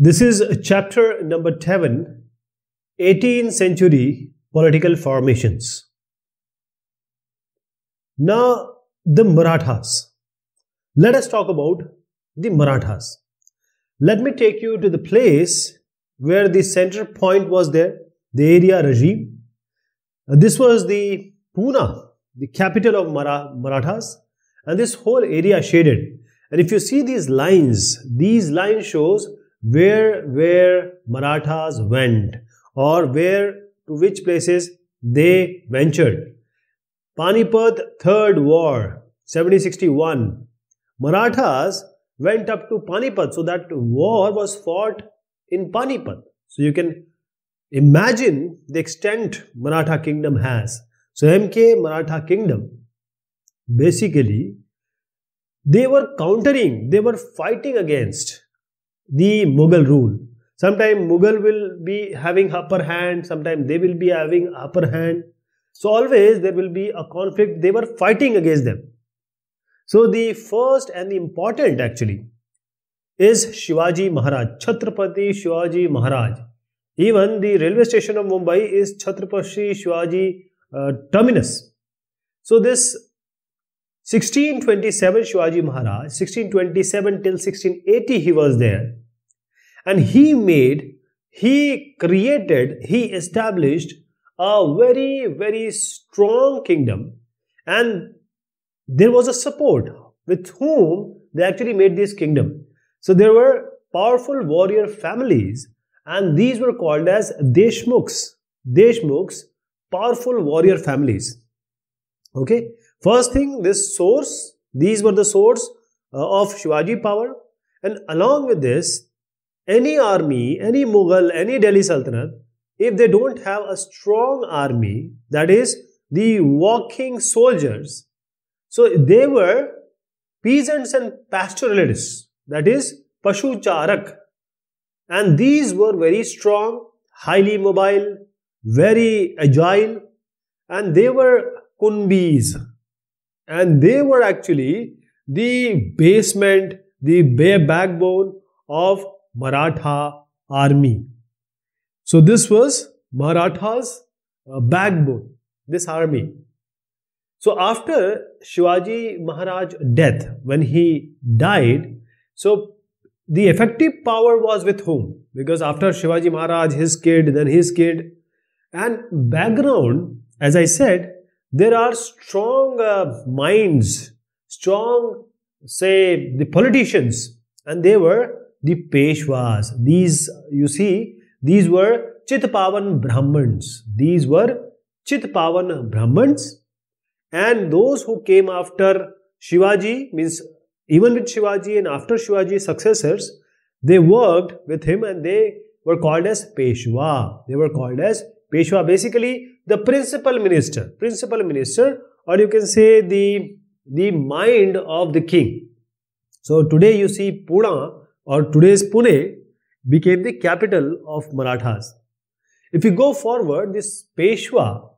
This is chapter number 7 18th century political formations. Now, the Marathas. Let us talk about the Marathas. Let me take you to the place where the center point was there, the area regime. This was the Pune, the capital of Mara Marathas, and this whole area shaded. And if you see these lines, these lines shows where where Marathas went or where to which places they ventured. Panipat Third War 1761. Marathas went up to Panipat, so that war was fought in Panipat. So you can imagine the extent Maratha kingdom has. So MK Maratha kingdom basically they were countering, they were fighting against the Mughal rule. Sometimes Mughal will be having upper hand, sometimes they will be having upper hand. So always there will be a conflict. They were fighting against them. So the first and the important actually is Shivaji Maharaj, Chhatrapati Shivaji Maharaj. Even the railway station of Mumbai is Chhatrapati Shivaji uh, terminus. So this 1627 Shivaji Maharaj, 1627 till 1680 he was there. And he made, he created, he established a very, very strong kingdom. And there was a support with whom they actually made this kingdom. So there were powerful warrior families and these were called as Deshmukhs. Deshmukhs, powerful warrior families. Okay, First thing, this source, these were the source uh, of Shivaji power. And along with this, any army, any Mughal, any Delhi Sultanate, if they don't have a strong army, that is the walking soldiers, so they were peasants and pastoralists, that is Pashu Charak. And these were very strong, highly mobile, very agile, and they were Kunbis. And they were actually the basement, the bare backbone of Maratha army. So this was Maratha's uh, backbone, this army. So after Shivaji Maharaj's death, when he died, so the effective power was with whom? Because after Shivaji Maharaj, his kid, then his kid, and background, as I said, there are strong uh, minds, strong, say, the politicians, and they were the Peshwas. These, you see, these were Chitpavan Brahmins. These were Chitpavan Brahmins. And those who came after Shivaji, means even with Shivaji and after Shivaji's successors, they worked with him and they were called as Peshwa. They were called as Peshwa, basically the principal minister, principal minister, or you can say the, the mind of the king. So today you see Pune or today's Pune became the capital of Marathas. If you go forward, this Peshwa,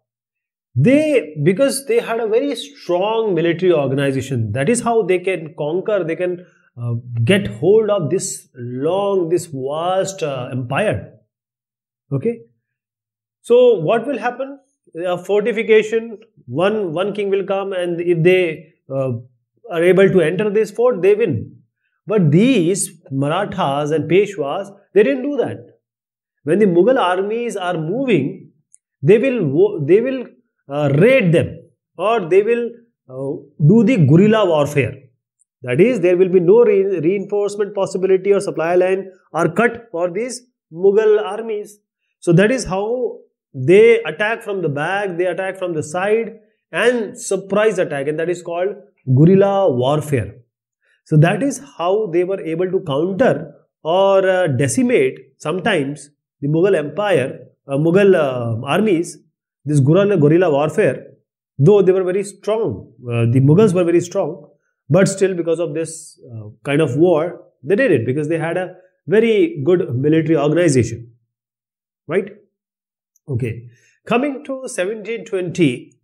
they, because they had a very strong military organization, that is how they can conquer, they can uh, get hold of this long, this vast uh, empire. Okay, so what will happen? A fortification. One one king will come, and if they uh, are able to enter this fort, they win. But these Marathas and Peshwas, they didn't do that. When the Mughal armies are moving, they will they will uh, raid them or they will uh, do the guerrilla warfare. That is, there will be no re reinforcement possibility or supply line are cut for these Mughal armies. So that is how they attack from the back, they attack from the side and surprise attack and that is called guerrilla warfare. So that is how they were able to counter or uh, decimate sometimes the Mughal empire, uh, Mughal uh, armies, this guerrilla, guerrilla warfare, though they were very strong, uh, the Mughals were very strong, but still because of this uh, kind of war, they did it because they had a very good military organization, right? Okay. Coming to 1720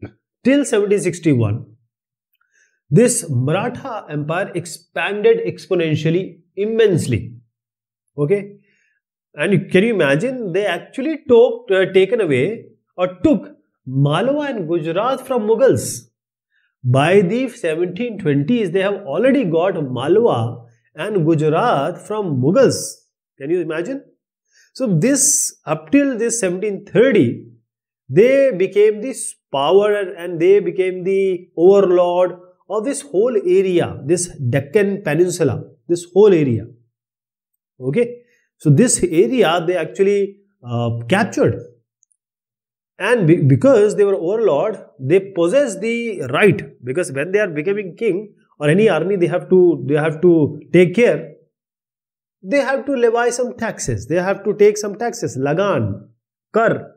till 1761, this Maratha Empire expanded exponentially, immensely. Okay. And can you imagine? They actually took, uh, taken away or took Malwa and Gujarat from Mughals. By the 1720s, they have already got Malwa and Gujarat from Mughals. Can you imagine? So this up till this 1730, they became this power and they became the overlord of this whole area, this Deccan Peninsula, this whole area. Okay, so this area they actually uh, captured, and be because they were overlord, they possess the right because when they are becoming king or any army, they have to they have to take care they have to levy some taxes. They have to take some taxes, lagan, kar.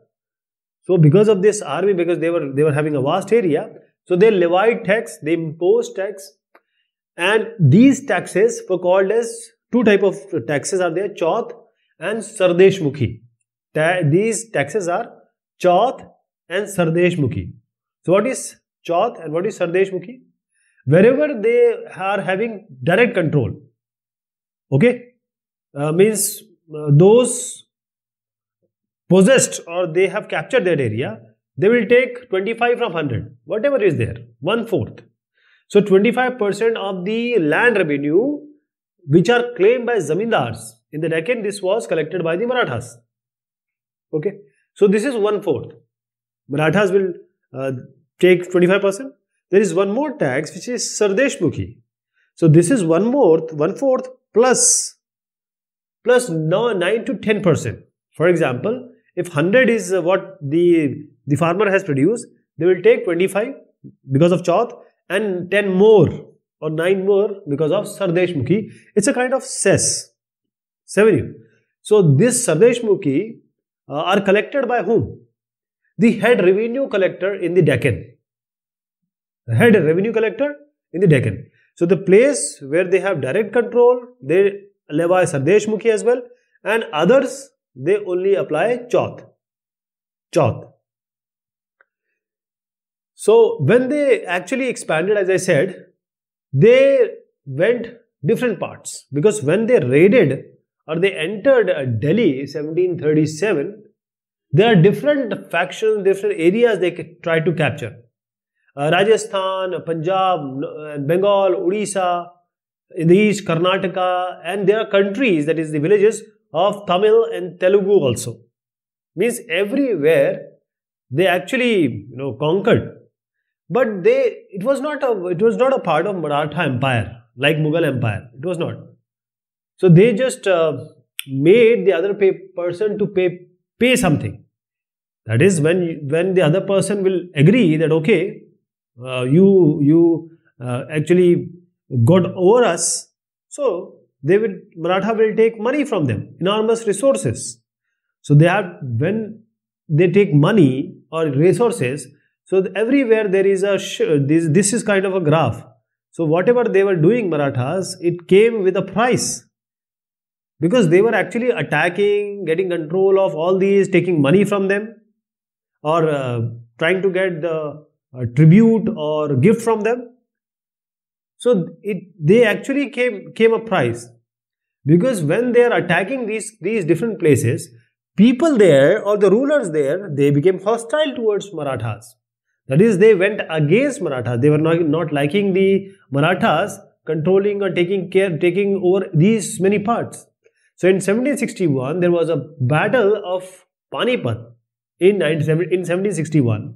So because of this army, because they were they were having a vast area, so they levied tax, they imposed tax, and these taxes were called as two type of taxes are there, chauth and sardeshmukhi. Ta these taxes are chauth and sardeshmukhi. So what is chauth and what is sardeshmukhi? Wherever they are having direct control, okay, uh, means uh, those possessed or they have captured that area, they will take 25 from 100, whatever is there, one fourth. So 25% of the land revenue which are claimed by zamindars in the decade this was collected by the Marathas. Okay, so this is one fourth. Marathas will uh, take 25%. There is one more tax which is Sardeshmukhi. So this is one more one fourth plus plus 9 to 10%. For example, if 100 is what the, the farmer has produced, they will take 25 because of chauth and 10 more or 9 more because of Sardeshmukhi. It's a kind of cess. Seventy. So this Sardeshmukhi uh, are collected by whom? The head revenue collector in the Deccan. The head revenue collector in the Deccan. So the place where they have direct control, they Levi Sardeshmukhi as well. And others, they only apply Chauth. Chauth. So when they actually expanded, as I said, they went different parts because when they raided or they entered Delhi 1737, there are different factions, different areas they try to capture. Uh, Rajasthan, Punjab, Bengal, Odisha, in the east, Karnataka, and there are countries, that is the villages of Tamil and Telugu also. Means everywhere they actually you know conquered. But they it was not a it was not a part of Maratha Empire, like Mughal Empire. It was not. So they just uh, made the other pay, person to pay pay something. That is when when the other person will agree that okay, uh, you you uh, actually got over us, so they will Maratha will take money from them, enormous resources. So they have when they take money or resources, so everywhere there is a this this is kind of a graph. So whatever they were doing Marathas, it came with a price because they were actually attacking, getting control of all these, taking money from them, or uh, trying to get the uh, tribute or gift from them. So it, they actually came, came a price because when they are attacking these, these different places, people there or the rulers there, they became hostile towards Marathas. That is, they went against Marathas. They were not, not liking the Marathas controlling or taking care, taking over these many parts. So in 1761, there was a battle of Panipat in, 19, in 1761.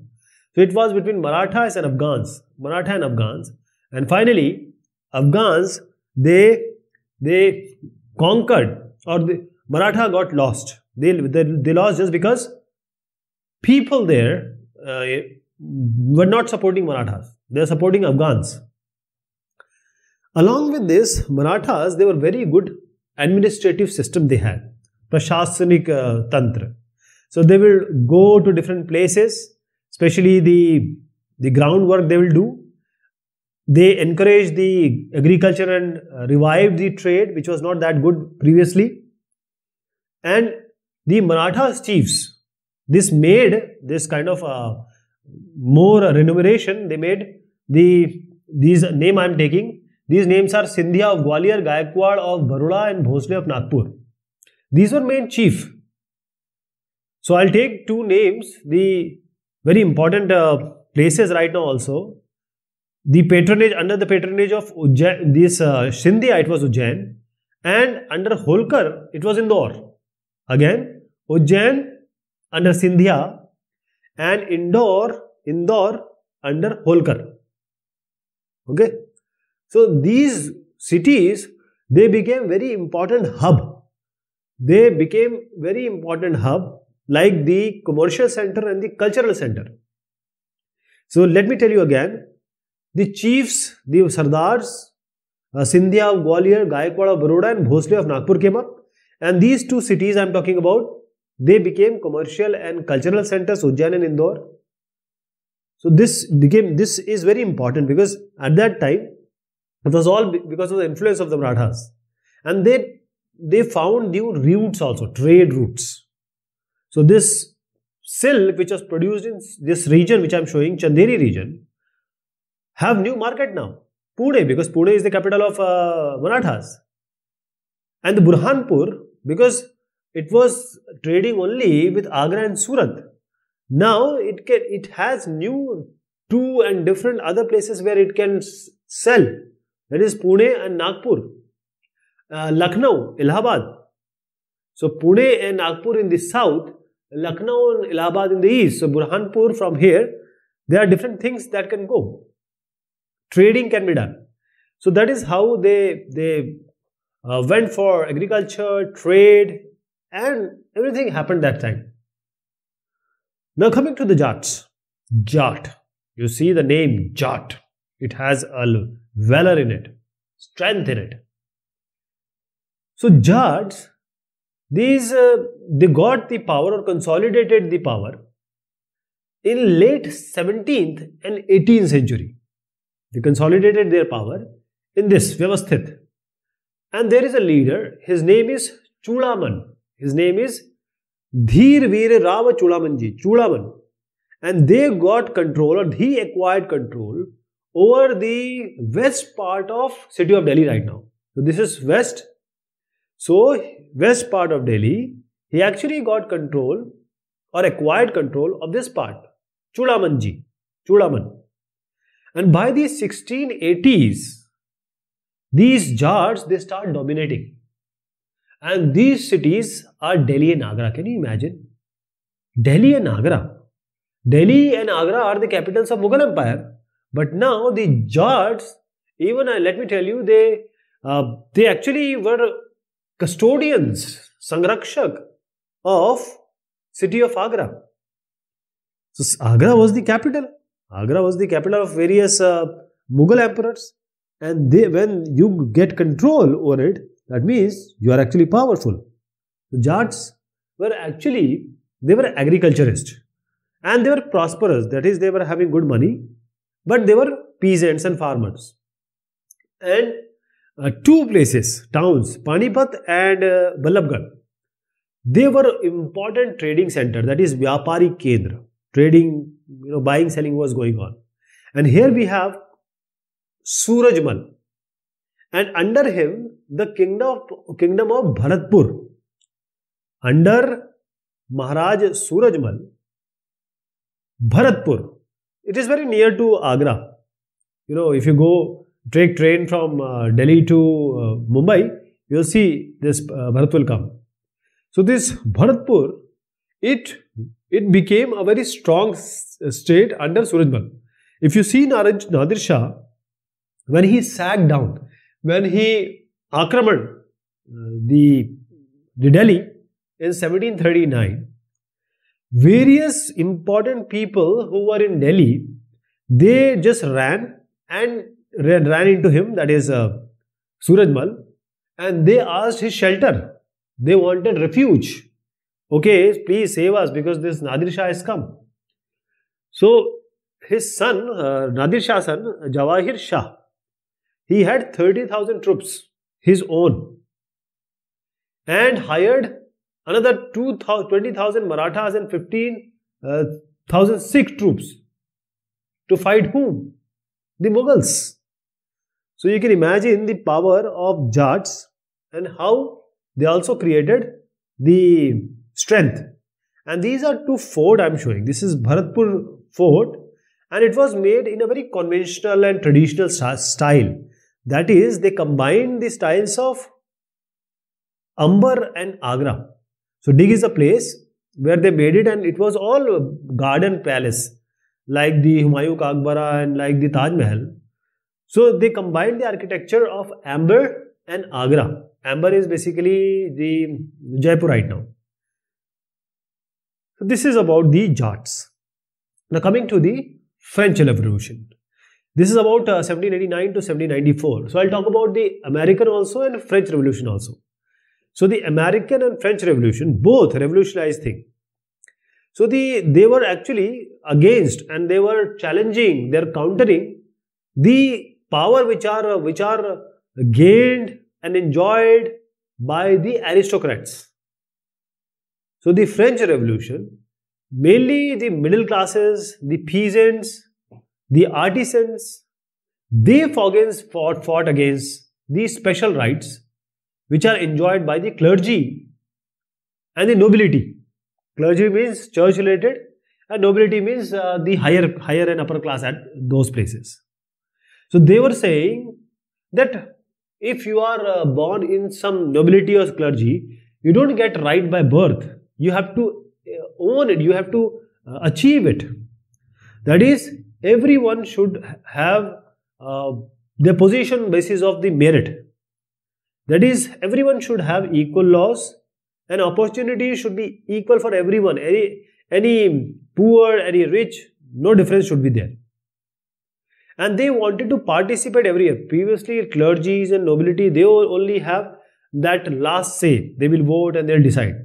So it was between Marathas and Afghans, Maratha and Afghans. And finally, Afghans, they, they conquered or the Maratha got lost. They, they, they lost just because people there uh, were not supporting Marathas. They are supporting Afghans. Along with this, Marathas, they were very good administrative system they had. Prashasanik uh, Tantra. So they will go to different places, especially the, the groundwork they will do. They encouraged the agriculture and uh, revived the trade, which was not that good previously. And the Maratha chiefs, this made this kind of uh, more remuneration. They made the these name I am taking. These names are sindhia of Gwalior, Gaikwad of Baroda, and Bhosle of Nagpur. These were main chief. So I'll take two names, the very important uh, places right now also the patronage under the patronage of Ujjain, this uh, it was Ujjain, and under Holkar, it was Indore. Again, Ujjain under Sindhya and Indore, Indore under Holkar. Okay, so these cities they became very important hub. They became very important hub like the commercial center and the cultural center. So let me tell you again the chiefs, the Sardars, uh, Sindhya of Gwalior, Gaikwad of Baroda and Bhosle of Nagpur came up. And these two cities I'm talking about, they became commercial and cultural centers, Ujjain and Indore. So this became, this is very important because at that time, it was all because of the influence of the Marathas. And they, they found new routes also, trade routes. So this silk which was produced in this region which I am showing, Chanderi region, have new market now. Pune, because Pune is the capital of uh, Marathas. And the Burhanpur, because it was trading only with Agra and Surat. Now it can, it has new two and different other places where it can sell. That is Pune and Nagpur, uh, Lucknow, Allahabad. So Pune and Nagpur in the south, Lucknow and Allahabad in the east. So Burhanpur from here, there are different things that can go trading can be done so that is how they they uh, went for agriculture trade and everything happened that time now coming to the jats jat you see the name jat it has a valor in it strength in it so jats these uh, they got the power or consolidated the power in late 17th and 18th century they consolidated their power in this Vyavasthit. And there is a leader, his name is Chulaman. His name is Dheer Veer Rava Chulamanji, Chulaman. And they got control or he acquired control over the west part of city of Delhi right now. So this is west. So west part of Delhi, he actually got control or acquired control of this part, Chulamanji, Chulaman. And by the 1680s, these jars, they start dominating. And these cities are Delhi and Agra. Can you imagine? Delhi and Agra. Delhi and Agra are the capitals of Mughal Empire. But now the jars, even uh, let me tell you, they, uh, they actually were custodians, Sangrakshak of city of Agra. So Agra was the capital. Agra was the capital of various uh, Mughal emperors. And they, when you get control over it, that means you are actually powerful. The Jats were actually, they were agriculturists. And they were prosperous, that is, they were having good money. But they were peasants and farmers. And uh, two places, towns, Panipat and uh, Ballabgarh, they were important trading center, that is, Vyapari Kendra trading, you know, buying, selling was going on. And here we have Surajmal. And under him, the kingdom of, kingdom of Bharatpur. Under Maharaj Surajmal, Bharatpur. It is very near to Agra. You know, if you go take train from uh, Delhi to uh, Mumbai, you'll see this uh, Bharat will come. So this Bharatpur it it became a very strong state under Surajmal. If you see Naraj, Nadir Shah, when he sagged down, when he Akraman, uh, the, the Delhi in 1739, various important people who were in Delhi, they just ran and ran, ran into him, that is uh, Surajmal, and they asked his shelter. They wanted refuge. Okay, please save us because this Nadir Shah has come. So, his son, uh, Nadir Shah's son, Jawahir Shah, he had 30,000 troops, his own, and hired another 20,000 Marathas and 15,000 uh, Sikh troops to fight whom? The Mughals. So you can imagine the power of Jats and how they also created the strength. And these are two fort I'm showing. This is Bharatpur fort and it was made in a very conventional and traditional style. That is, they combined the styles of Amber and Agra. So Dig is a place where they made it and it was all garden palace like the Humayun Akbara and like the Taj Mahal. So they combined the architecture of Amber and Agra. Amber is basically the Jaipur right now. This is about the Jats. Now coming to the French Revolution. This is about uh, 1789 to 1794. So I'll talk about the American also and French Revolution also. So the American and French Revolution both revolutionized thing. So the they were actually against and they were challenging, they're countering the power which are which are gained and enjoyed by the aristocrats. So the French Revolution, mainly the middle classes, the peasants, the artisans, they fought, fought against these special rights which are enjoyed by the clergy and the nobility. Clergy means church related and nobility means uh, the higher, higher and upper class at those places. So they were saying that if you are uh, born in some nobility or clergy, you don't get right by birth you have to uh, own it. You have to uh, achieve it. That is, everyone should have uh, their position basis of the merit. That is, everyone should have equal laws and opportunity should be equal for everyone. Any, any poor, any rich, no difference should be there. And they wanted to participate every year. Previously, clergies and nobility, they only have that last say. They will vote and they'll decide.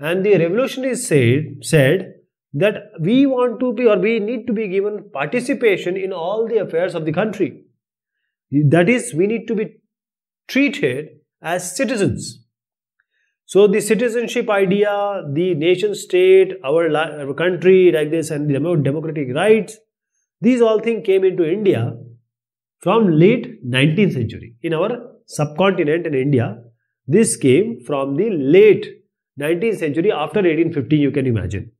And the revolutionaries said, said that we want to be or we need to be given participation in all the affairs of the country. That is, we need to be treated as citizens. So the citizenship idea, the nation state, our, our country like this and the democratic rights, these all things came into India from late 19th century. In our subcontinent in India, this came from the late 19th century after 1850, you can imagine.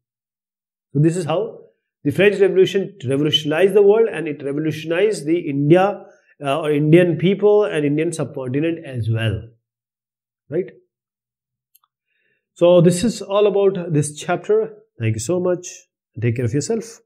So this is how the French Revolution revolutionized the world and it revolutionized the India uh, or Indian people and Indian subcontinent as well. Right? So this is all about this chapter. Thank you so much. Take care of yourself.